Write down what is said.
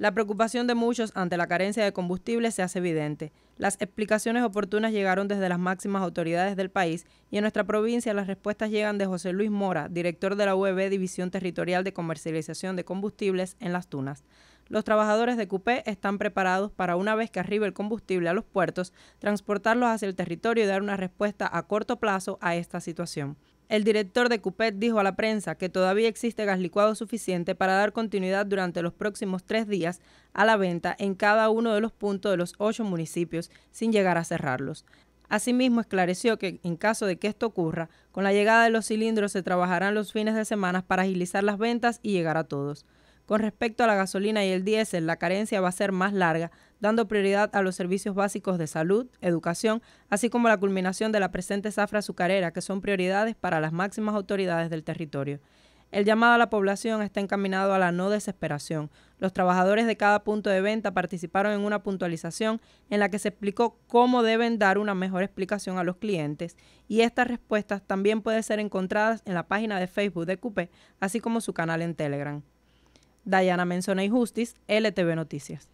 La preocupación de muchos ante la carencia de combustible se hace evidente. Las explicaciones oportunas llegaron desde las máximas autoridades del país y en nuestra provincia las respuestas llegan de José Luis Mora, director de la UEB División Territorial de Comercialización de Combustibles en Las Tunas. Los trabajadores de Coupé están preparados para, una vez que arribe el combustible a los puertos, transportarlos hacia el territorio y dar una respuesta a corto plazo a esta situación. El director de Cupet dijo a la prensa que todavía existe gas licuado suficiente para dar continuidad durante los próximos tres días a la venta en cada uno de los puntos de los ocho municipios sin llegar a cerrarlos. Asimismo, esclareció que en caso de que esto ocurra, con la llegada de los cilindros se trabajarán los fines de semana para agilizar las ventas y llegar a todos. Con respecto a la gasolina y el diésel, la carencia va a ser más larga, dando prioridad a los servicios básicos de salud, educación, así como la culminación de la presente zafra azucarera, que son prioridades para las máximas autoridades del territorio. El llamado a la población está encaminado a la no desesperación. Los trabajadores de cada punto de venta participaron en una puntualización en la que se explicó cómo deben dar una mejor explicación a los clientes y estas respuestas también pueden ser encontradas en la página de Facebook de Coupé, así como su canal en Telegram. Dayana Menzona y e Justice, LTV Noticias.